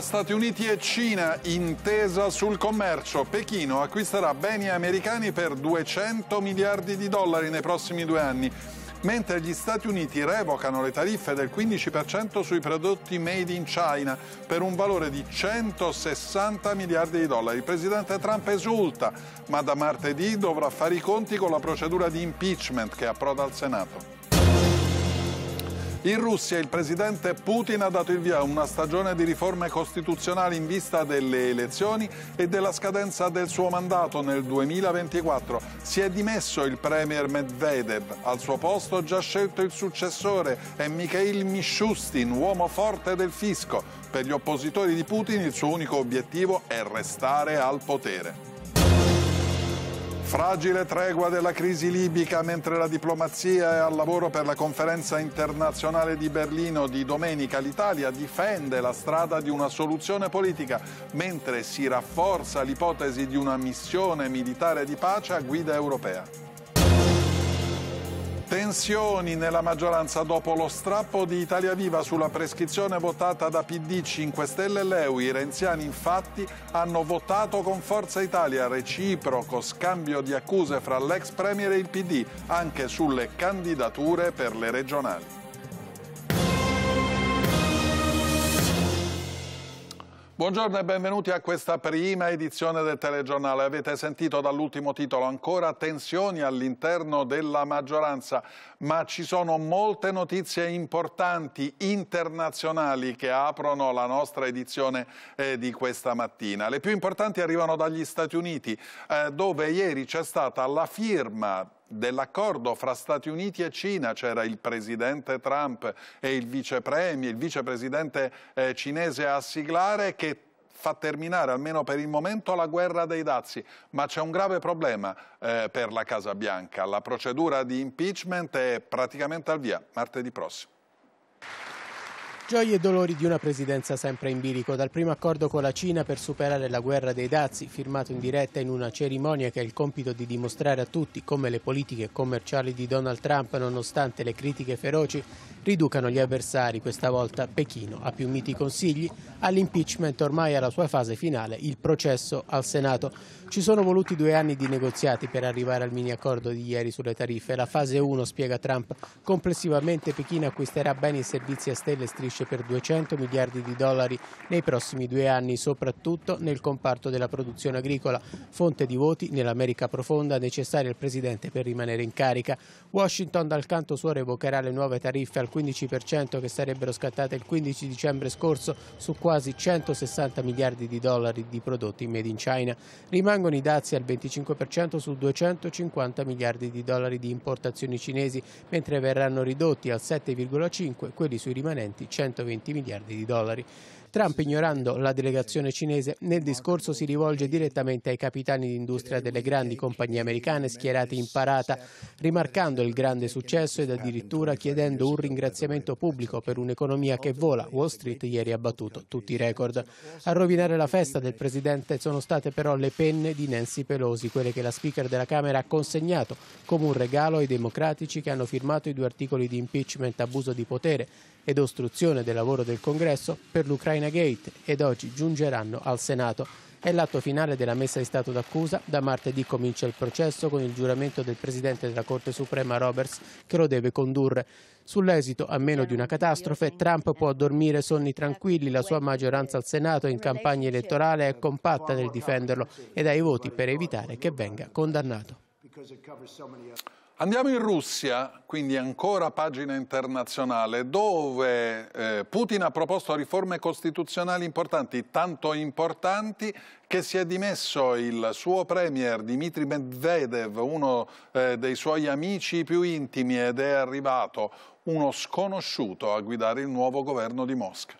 Stati Uniti e Cina, intesa sul commercio, Pechino acquisterà beni americani per 200 miliardi di dollari nei prossimi due anni, mentre gli Stati Uniti revocano le tariffe del 15% sui prodotti made in China per un valore di 160 miliardi di dollari. Il presidente Trump esulta, ma da martedì dovrà fare i conti con la procedura di impeachment che approda al Senato. In Russia il presidente Putin ha dato il via a una stagione di riforme costituzionali in vista delle elezioni e della scadenza del suo mandato nel 2024. Si è dimesso il premier Medvedev, al suo posto già scelto il successore è Mikhail Mishustin, uomo forte del fisco. Per gli oppositori di Putin il suo unico obiettivo è restare al potere. Fragile tregua della crisi libica mentre la diplomazia è al lavoro per la conferenza internazionale di Berlino di domenica. L'Italia difende la strada di una soluzione politica mentre si rafforza l'ipotesi di una missione militare di pace a guida europea. Tensioni nella maggioranza dopo lo strappo di Italia Viva sulla prescrizione votata da PD, 5 Stelle e Leu. I renziani infatti hanno votato con Forza Italia, reciproco scambio di accuse fra l'ex Premier e il PD anche sulle candidature per le regionali. Buongiorno e benvenuti a questa prima edizione del telegiornale. Avete sentito dall'ultimo titolo ancora tensioni all'interno della maggioranza, ma ci sono molte notizie importanti internazionali che aprono la nostra edizione eh, di questa mattina. Le più importanti arrivano dagli Stati Uniti, eh, dove ieri c'è stata la firma dell'accordo fra Stati Uniti e Cina, c'era il presidente Trump e il vicepremier, il vicepresidente eh, cinese a siglare che fa terminare almeno per il momento la guerra dei dazi, ma c'è un grave problema eh, per la Casa Bianca, la procedura di impeachment è praticamente al via martedì prossimo. Gioie e dolori di una presidenza sempre in bilico, dal primo accordo con la Cina per superare la guerra dei dazi, firmato in diretta in una cerimonia che ha il compito di dimostrare a tutti come le politiche commerciali di Donald Trump, nonostante le critiche feroci, riducano gli avversari, questa volta Pechino, a più miti consigli, all'impeachment ormai alla sua fase finale, il processo al Senato. Ci sono voluti due anni di negoziati per arrivare al mini accordo di ieri sulle tariffe. La fase 1, spiega Trump, complessivamente Pechino acquisterà beni e servizi a stelle e strisce per 200 miliardi di dollari nei prossimi due anni, soprattutto nel comparto della produzione agricola, fonte di voti nell'America profonda necessaria al Presidente per rimanere in carica. Washington dal canto suo revocherà le nuove tariffe al 15% che sarebbero scattate il 15 dicembre scorso su quasi 160 miliardi di dollari di prodotti made in China. Rimangono i dazi al 25% su 250 miliardi di dollari di importazioni cinesi, mentre verranno ridotti al 7,5 quelli sui rimanenti 120 miliardi di dollari. Trump, ignorando la delegazione cinese, nel discorso si rivolge direttamente ai capitani d'industria delle grandi compagnie americane schierate in parata, rimarcando il grande successo ed addirittura chiedendo un ringraziamento pubblico per un'economia che vola. Wall Street ieri ha battuto tutti i record. A rovinare la festa del presidente sono state però le penne di Nancy Pelosi, quelle che la speaker della Camera ha consegnato come un regalo ai democratici che hanno firmato i due articoli di impeachment abuso di potere ed ostruzione del lavoro del Congresso per l'Ucraina Gate ed oggi giungeranno al Senato. È l'atto finale della messa in stato d'accusa, da martedì comincia il processo con il giuramento del Presidente della Corte Suprema Roberts che lo deve condurre. Sull'esito, a meno di una catastrofe, Trump può dormire sonni tranquilli, la sua maggioranza al Senato in campagna elettorale è compatta nel difenderlo ed ha i voti per evitare che venga condannato. Andiamo in Russia, quindi ancora pagina internazionale, dove eh, Putin ha proposto riforme costituzionali importanti, tanto importanti che si è dimesso il suo premier Dmitry Medvedev, uno eh, dei suoi amici più intimi, ed è arrivato uno sconosciuto a guidare il nuovo governo di Mosca.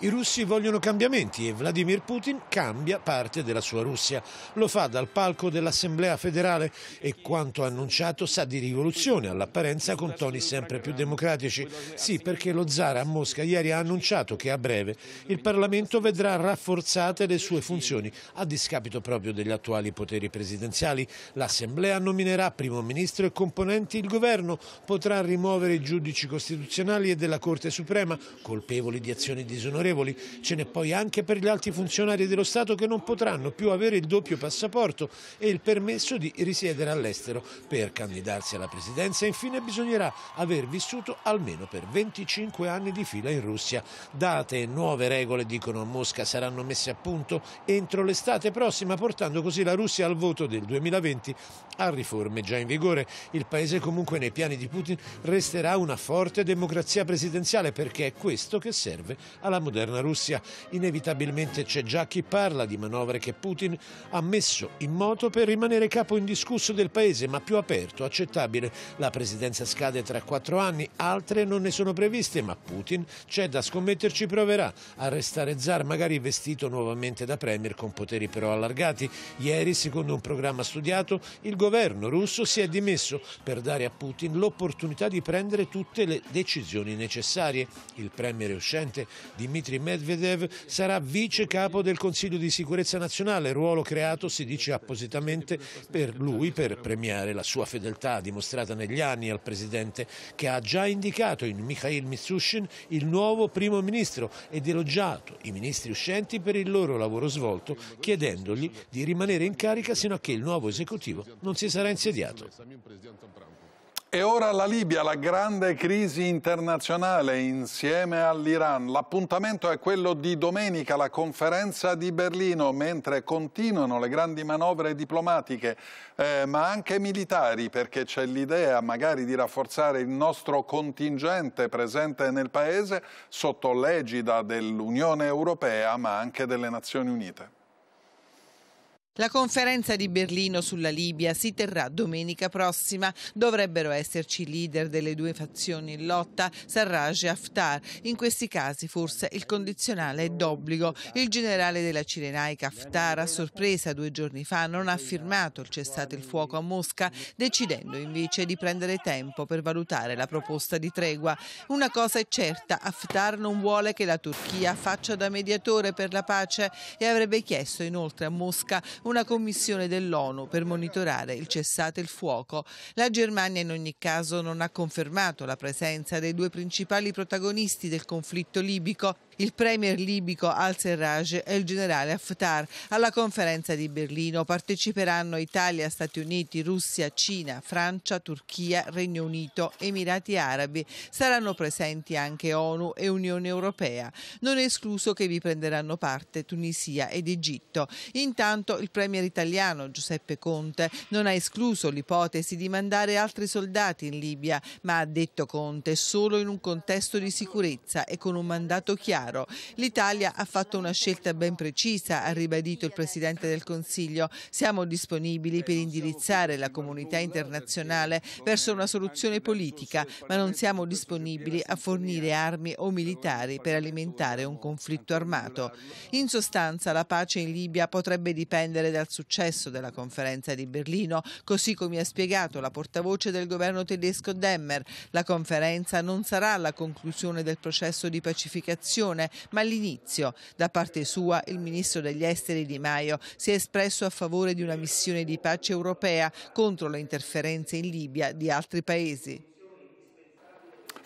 I russi vogliono cambiamenti e Vladimir Putin cambia parte della sua Russia. Lo fa dal palco dell'Assemblea federale e quanto annunciato sa di rivoluzione, all'apparenza con toni sempre più democratici. Sì, perché lo zar a Mosca ieri ha annunciato che a breve il Parlamento vedrà rafforzate le sue funzioni a discapito proprio degli attuali poteri presidenziali. L'Assemblea nominerà primo ministro e componenti il governo, potrà rimuovere i giudici costituzionali e della Corte Suprema colpevoli di azioni disonorevoli favorevoli ce n'è poi anche per gli altri funzionari dello Stato che non potranno più avere il doppio passaporto e il permesso di risiedere all'estero. Per candidarsi alla presidenza infine bisognerà aver vissuto almeno per 25 anni di fila in Russia. Date e nuove regole, dicono a Mosca, saranno messe a punto entro l'estate prossima, portando così la Russia al voto del 2020 a riforme già in vigore. Il paese comunque nei piani di Putin resterà una forte democrazia presidenziale perché è questo che serve alla modernità moderna Russia, inevitabilmente c'è già chi parla di manovre che Putin ha messo in moto per rimanere capo indiscusso del paese, ma più aperto, accettabile. La presidenza scade tra quattro anni, altre non ne sono previste, ma Putin c'è da scommetterci proverà. a restare Zar, magari vestito nuovamente da premier con poteri però allargati. Ieri, secondo un programma studiato, il governo russo si è dimesso per dare a Putin l'opportunità di prendere tutte le decisioni necessarie. Il premier uscente Dmitry Dmitry Medvedev sarà vice capo del Consiglio di sicurezza nazionale, ruolo creato, si dice appositamente, per lui per premiare la sua fedeltà dimostrata negli anni al presidente che ha già indicato in Mikhail Mitsushin il nuovo primo ministro ed elogiato i ministri uscenti per il loro lavoro svolto chiedendogli di rimanere in carica sino a che il nuovo esecutivo non si sarà insediato. E ora la Libia, la grande crisi internazionale insieme all'Iran. L'appuntamento è quello di domenica, la conferenza di Berlino, mentre continuano le grandi manovre diplomatiche, eh, ma anche militari, perché c'è l'idea magari di rafforzare il nostro contingente presente nel Paese sotto l'egida dell'Unione Europea, ma anche delle Nazioni Unite. La conferenza di Berlino sulla Libia si terrà domenica prossima. Dovrebbero esserci i leader delle due fazioni in lotta, Sarraj e Haftar. In questi casi forse il condizionale è d'obbligo. Il generale della Cirenaica Haftar, a sorpresa due giorni fa, non ha firmato il cessate il fuoco a Mosca, decidendo invece di prendere tempo per valutare la proposta di tregua. Una cosa è certa, Haftar non vuole che la Turchia faccia da mediatore per la pace e avrebbe chiesto inoltre a Mosca una commissione dell'ONU per monitorare il cessate il fuoco. La Germania in ogni caso non ha confermato la presenza dei due principali protagonisti del conflitto libico, il premier libico al-Serraj e il generale Haftar. Alla conferenza di Berlino parteciperanno Italia, Stati Uniti, Russia, Cina, Francia, Turchia, Regno Unito, Emirati Arabi. Saranno presenti anche ONU e Unione Europea. Non è escluso che vi prenderanno parte Tunisia ed Egitto. Intanto il premier italiano Giuseppe Conte non ha escluso l'ipotesi di mandare altri soldati in Libia, ma ha detto Conte solo in un contesto di sicurezza e con un mandato chiaro chiaro. L'Italia ha fatto una scelta ben precisa, ha ribadito il Presidente del Consiglio. Siamo disponibili per indirizzare la comunità internazionale verso una soluzione politica, ma non siamo disponibili a fornire armi o militari per alimentare un conflitto armato. In sostanza la pace in Libia potrebbe dipendere dal successo della conferenza di Berlino, così come ha spiegato la portavoce del governo tedesco Demmer. La conferenza non sarà la conclusione del processo di pacificazione Nazione, ma all'inizio, da parte sua, il ministro degli esteri Di Maio si è espresso a favore di una missione di pace europea contro le interferenze in Libia di altri paesi.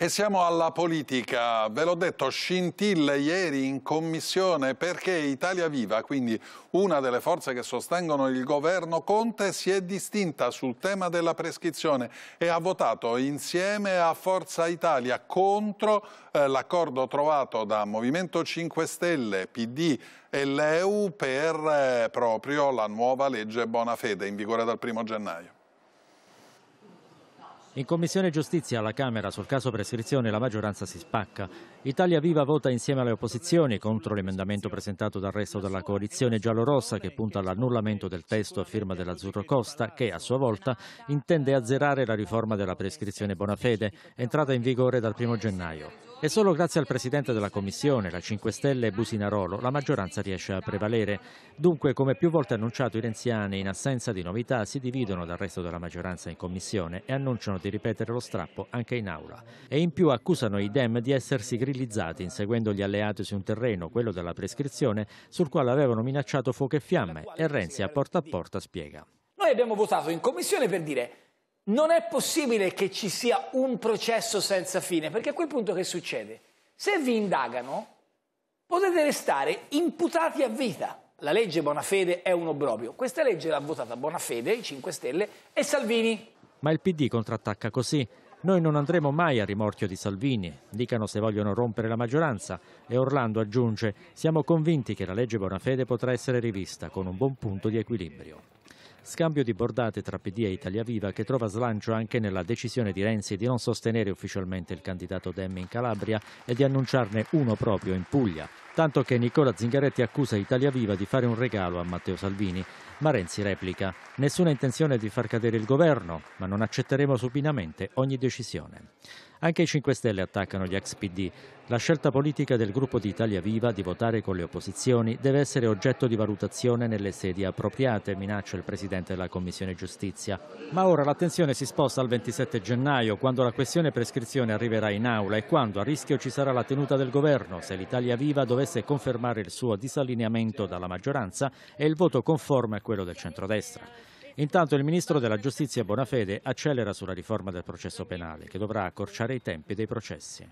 E siamo alla politica, ve l'ho detto, scintille ieri in commissione perché Italia Viva, quindi una delle forze che sostengono il governo Conte, si è distinta sul tema della prescrizione e ha votato insieme a Forza Italia contro eh, l'accordo trovato da Movimento 5 Stelle, PD e l'EU per eh, proprio la nuova legge Bonafede in vigore dal 1 gennaio. In Commissione Giustizia alla Camera sul caso prescrizione la maggioranza si spacca. Italia Viva vota insieme alle opposizioni contro l'emendamento presentato dal resto della coalizione giallorossa che punta all'annullamento del testo a firma dell'Azzurro Costa che a sua volta intende azzerare la riforma della prescrizione Bonafede entrata in vigore dal 1 gennaio. È solo grazie al Presidente della Commissione, la 5 Stelle Businarolo, la maggioranza riesce a prevalere. Dunque, come più volte annunciato, i renziani, in assenza di novità, si dividono dal resto della maggioranza in Commissione e annunciano di ripetere lo strappo anche in Aula. E in più accusano i Dem di essersi grillizzati, inseguendo gli alleati su un terreno, quello della prescrizione, sul quale avevano minacciato fuoco e fiamme, e Renzi a porta a porta spiega. Noi abbiamo votato in Commissione per dire non è possibile che ci sia un processo senza fine, perché a quel punto che succede? Se vi indagano, potete restare imputati a vita. La legge Bonafede è un obbrobio. Questa legge l'ha votata Bonafede, i 5 Stelle e Salvini. Ma il PD contrattacca così. Noi non andremo mai a rimorchio di Salvini, dicano se vogliono rompere la maggioranza e Orlando aggiunge siamo convinti che la legge Bonafede potrà essere rivista con un buon punto di equilibrio. Scambio di bordate tra PD e Italia Viva che trova slancio anche nella decisione di Renzi di non sostenere ufficialmente il candidato Demme in Calabria e di annunciarne uno proprio in Puglia. Tanto che Nicola Zingaretti accusa Italia Viva di fare un regalo a Matteo Salvini, ma Renzi replica: Nessuna intenzione di far cadere il governo, ma non accetteremo supinamente ogni decisione. Anche i 5 Stelle attaccano gli ex PD. La scelta politica del gruppo di Italia Viva di votare con le opposizioni deve essere oggetto di valutazione nelle sedi appropriate, minaccia il Presidente della Commissione Giustizia. Ma ora l'attenzione si sposta al 27 gennaio, quando la questione prescrizione arriverà in aula e quando a rischio ci sarà la tenuta del governo, se l'Italia Viva dovesse confermare il suo disallineamento dalla maggioranza e il voto conforme a quello del centrodestra. Intanto il ministro della giustizia Bonafede accelera sulla riforma del processo penale che dovrà accorciare i tempi dei processi.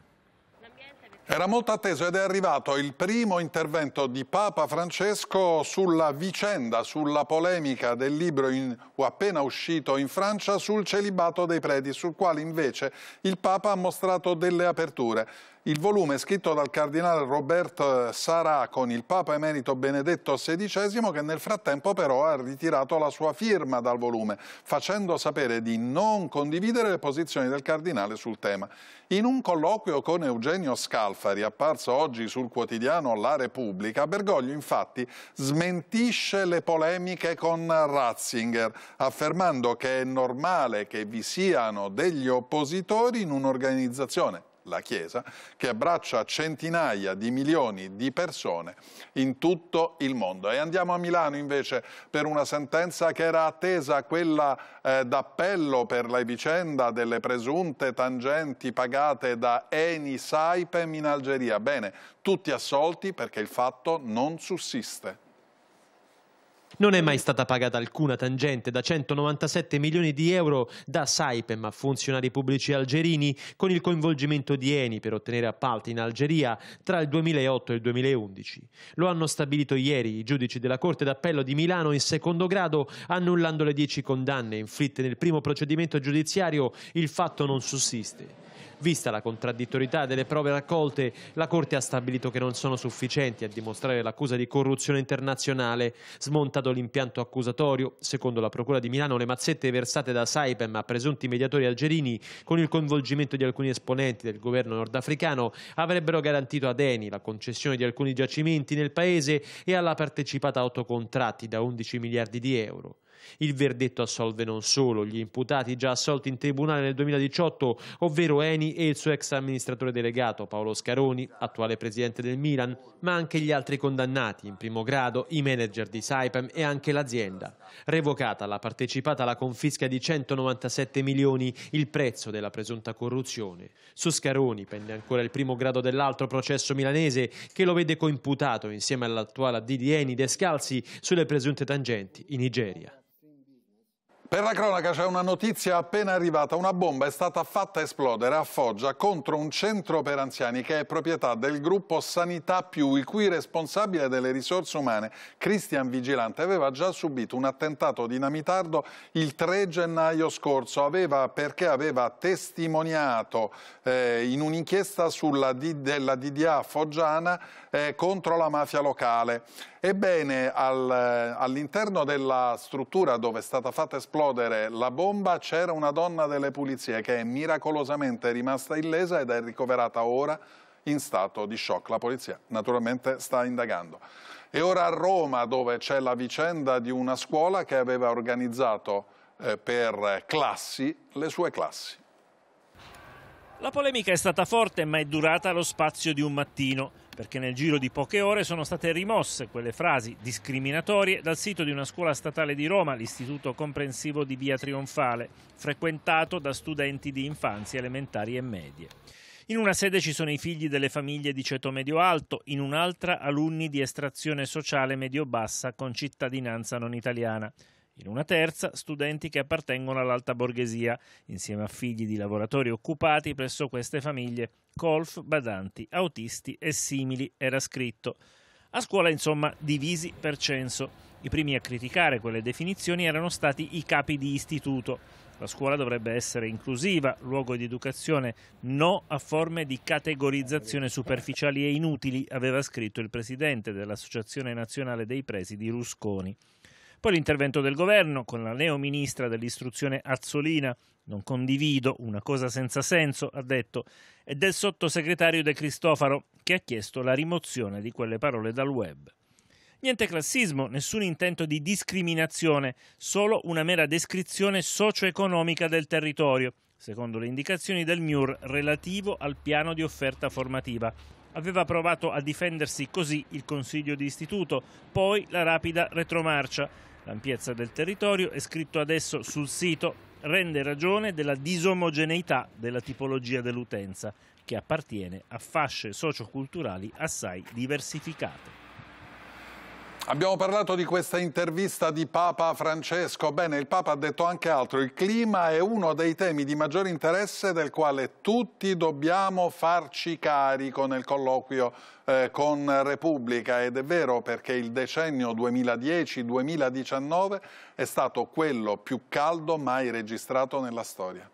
Era molto atteso ed è arrivato il primo intervento di Papa Francesco sulla vicenda, sulla polemica del libro in, appena uscito in Francia sul celibato dei preti, sul quale invece il Papa ha mostrato delle aperture. Il volume scritto dal cardinale Robert eh, Sarà con il Papa Emerito Benedetto XVI che nel frattempo però ha ritirato la sua firma dal volume, facendo sapere di non condividere le posizioni del cardinale sul tema. In un colloquio con Eugenio Scalfari, apparso oggi sul quotidiano La Repubblica, Bergoglio infatti smentisce le polemiche con Ratzinger, affermando che è normale che vi siano degli oppositori in un'organizzazione la Chiesa, che abbraccia centinaia di milioni di persone in tutto il mondo. E andiamo a Milano invece per una sentenza che era attesa, quella eh, d'appello per la vicenda delle presunte tangenti pagate da Eni Saipem in Algeria. Bene, tutti assolti perché il fatto non sussiste. Non è mai stata pagata alcuna tangente da 197 milioni di euro da Saipem a funzionari pubblici algerini con il coinvolgimento di Eni per ottenere appalti in Algeria tra il 2008 e il 2011. Lo hanno stabilito ieri i giudici della Corte d'Appello di Milano in secondo grado annullando le 10 condanne inflitte nel primo procedimento giudiziario il fatto non sussiste. Vista la contraddittorietà delle prove raccolte, la Corte ha stabilito che non sono sufficienti a dimostrare l'accusa di corruzione internazionale. Smontato l'impianto accusatorio, secondo la Procura di Milano, le mazzette versate da Saipem a presunti mediatori algerini con il coinvolgimento di alcuni esponenti del governo nordafricano avrebbero garantito a Deni la concessione di alcuni giacimenti nel paese e alla partecipata a otto contratti da 11 miliardi di euro. Il verdetto assolve non solo gli imputati già assolti in tribunale nel 2018, ovvero Eni e il suo ex amministratore delegato Paolo Scaroni, attuale presidente del Milan, ma anche gli altri condannati in primo grado, i manager di Saipem e anche l'azienda. Revocata la partecipata alla confisca di 197 milioni, il prezzo della presunta corruzione. Su Scaroni pende ancora il primo grado dell'altro processo milanese che lo vede coimputato insieme all'attuale Didi di Eni Descalzi sulle presunte tangenti in Nigeria. Per la cronaca c'è una notizia appena arrivata. Una bomba è stata fatta esplodere a Foggia contro un centro per anziani che è proprietà del gruppo Sanità Più, il cui responsabile delle risorse umane, Cristian Vigilante, aveva già subito un attentato dinamitardo il 3 gennaio scorso aveva, perché aveva testimoniato eh, in un'inchiesta della DDA foggiana eh, contro la mafia locale. Ebbene, al, eh, all'interno della struttura dove è stata fatta esplodere esplodere la bomba c'era una donna delle pulizie che è miracolosamente rimasta illesa ed è ricoverata ora in stato di shock. La polizia naturalmente sta indagando. E ora a Roma dove c'è la vicenda di una scuola che aveva organizzato eh, per classi le sue classi. La polemica è stata forte ma è durata lo spazio di un mattino perché nel giro di poche ore sono state rimosse quelle frasi discriminatorie dal sito di una scuola statale di Roma, l'Istituto Comprensivo di Via Trionfale, frequentato da studenti di infanzia elementari e medie. In una sede ci sono i figli delle famiglie di ceto medio-alto, in un'altra alunni di estrazione sociale medio-bassa con cittadinanza non italiana in una terza studenti che appartengono all'alta borghesia, insieme a figli di lavoratori occupati presso queste famiglie, colf, badanti, autisti e simili, era scritto. A scuola, insomma, divisi per censo. I primi a criticare quelle definizioni erano stati i capi di istituto. La scuola dovrebbe essere inclusiva, luogo di educazione, no a forme di categorizzazione superficiali e inutili, aveva scritto il presidente dell'Associazione Nazionale dei Presidi Rusconi. Poi l'intervento del governo con la neo ministra dell'istruzione Azzolina. Non condivido, una cosa senza senso, ha detto, e del sottosegretario De Cristofaro, che ha chiesto la rimozione di quelle parole dal web. Niente classismo, nessun intento di discriminazione, solo una mera descrizione socio-economica del territorio, secondo le indicazioni del MIUR relativo al piano di offerta formativa. Aveva provato a difendersi così il Consiglio di Istituto, poi la rapida retromarcia, L'ampiezza del territorio è scritto adesso sul sito rende ragione della disomogeneità della tipologia dell'utenza che appartiene a fasce socioculturali assai diversificate. Abbiamo parlato di questa intervista di Papa Francesco. Bene, il Papa ha detto anche altro. Il clima è uno dei temi di maggior interesse del quale tutti dobbiamo farci carico nel colloquio eh, con Repubblica. Ed è vero perché il decennio 2010-2019 è stato quello più caldo mai registrato nella storia.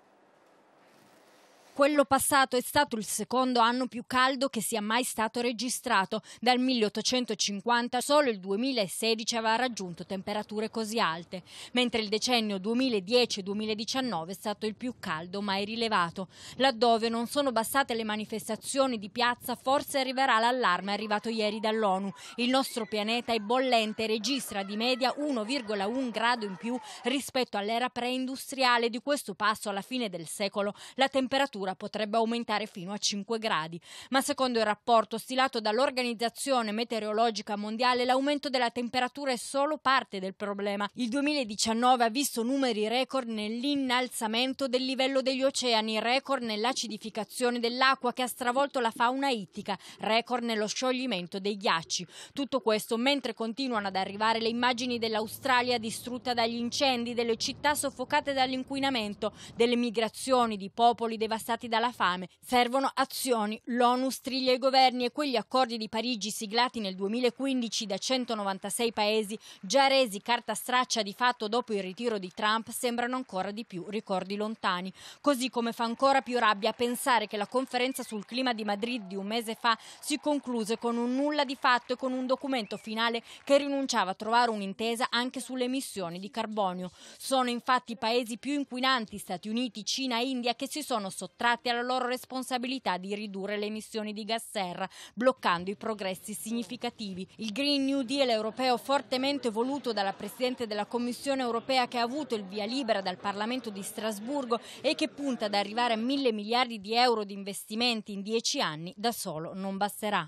Quello passato è stato il secondo anno più caldo che sia mai stato registrato. Dal 1850 solo il 2016 aveva raggiunto temperature così alte, mentre il decennio 2010-2019 è stato il più caldo mai rilevato. Laddove non sono bastate le manifestazioni di piazza, forse arriverà l'allarme arrivato ieri dall'ONU. Il nostro pianeta è bollente e registra di media 1,1 grado in più rispetto all'era preindustriale. Di questo passo alla fine del secolo la temperatura temperatura potrebbe aumentare fino a 5 gradi, ma secondo il rapporto stilato dall'Organizzazione Meteorologica Mondiale l'aumento della temperatura è solo parte del problema. Il 2019 ha visto numeri record nell'innalzamento del livello degli oceani, record nell'acidificazione dell'acqua che ha stravolto la fauna ittica, record nello scioglimento dei ghiacci. Tutto questo mentre continuano ad arrivare le immagini dell'Australia distrutta dagli incendi, delle città soffocate dall'inquinamento, delle migrazioni di popoli devastati ammazzati dalla fame. Servono azioni. L'ONU striglia i governi e quegli accordi di Parigi siglati nel 2015 da 196 paesi, già resi carta straccia di fatto dopo il ritiro di Trump, sembrano ancora di più ricordi lontani. Così come fa ancora più rabbia pensare che la conferenza sul clima di Madrid di un mese fa si concluse con un nulla di fatto e con un documento finale che rinunciava a trovare un'intesa anche sulle emissioni di carbonio. Sono infatti i paesi più inquinanti, Stati Uniti, Cina e India, che si sono sottratti sottratti alla loro responsabilità di ridurre le emissioni di gas serra, bloccando i progressi significativi. Il Green New Deal europeo fortemente voluto dalla Presidente della Commissione europea che ha avuto il via libera dal Parlamento di Strasburgo e che punta ad arrivare a mille miliardi di euro di investimenti in dieci anni da solo non basterà.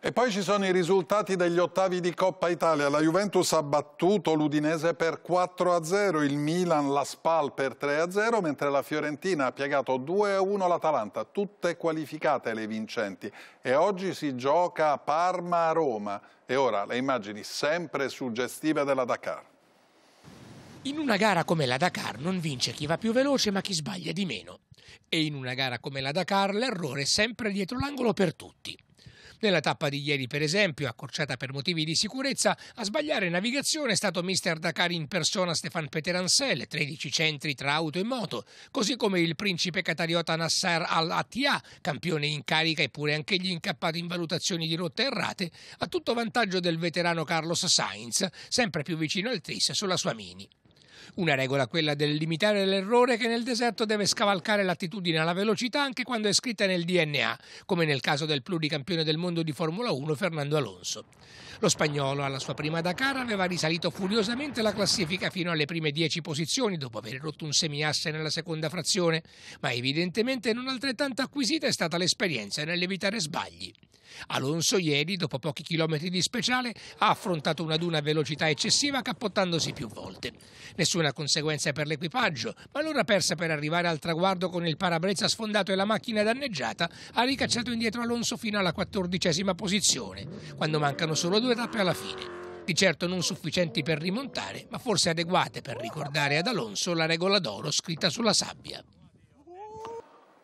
E poi ci sono i risultati degli ottavi di Coppa Italia. La Juventus ha battuto l'Udinese per 4-0, il Milan la Spal per 3-0, mentre la Fiorentina ha piegato 2-1 l'Atalanta. Tutte qualificate le vincenti. E oggi si gioca Parma-Roma. E ora le immagini sempre suggestive della Dakar. In una gara come la Dakar non vince chi va più veloce ma chi sbaglia di meno. E in una gara come la Dakar l'errore è sempre dietro l'angolo per tutti. Nella tappa di ieri, per esempio, accorciata per motivi di sicurezza, a sbagliare navigazione è stato Mr. Dakar in persona Stefan Peteransel, 13 centri tra auto e moto, così come il principe catariota Nassar Al-Attiyah, campione in carica eppure pure anch'egli incappato in valutazioni di rotte errate, a tutto vantaggio del veterano Carlos Sainz, sempre più vicino al tris sulla sua mini. Una regola quella del limitare l'errore che nel deserto deve scavalcare l'attitudine alla velocità anche quando è scritta nel DNA, come nel caso del pluricampione del mondo di Formula 1 Fernando Alonso. Lo spagnolo alla sua prima Dakar aveva risalito furiosamente la classifica fino alle prime 10 posizioni dopo aver rotto un semiasse nella seconda frazione, ma evidentemente non altrettanto acquisita è stata l'esperienza nell'evitare sbagli. Alonso ieri, dopo pochi chilometri di speciale, ha affrontato una duna a velocità eccessiva cappottandosi più volte. Nessuna conseguenza per l'equipaggio, ma l'ora persa per arrivare al traguardo con il parabrezza sfondato e la macchina danneggiata ha ricacciato indietro Alonso fino alla quattordicesima posizione, quando mancano solo due tappe alla fine. Di certo non sufficienti per rimontare, ma forse adeguate per ricordare ad Alonso la regola d'oro scritta sulla sabbia.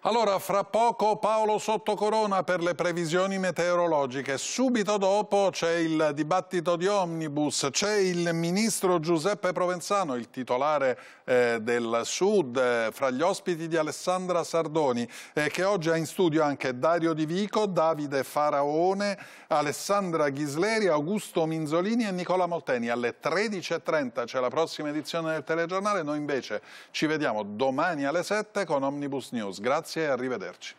Allora, fra poco Paolo Sottocorona per le previsioni meteorologiche. Subito dopo c'è il dibattito di Omnibus, c'è il ministro Giuseppe Provenzano, il titolare eh, del Sud, eh, fra gli ospiti di Alessandra Sardoni, eh, che oggi ha in studio anche Dario Di Vico, Davide Faraone, Alessandra Ghisleri, Augusto Minzolini e Nicola Molteni. Alle 13.30 c'è la prossima edizione del telegiornale, noi invece ci vediamo domani alle 7 con Omnibus News. Grazie grazie e arrivederci.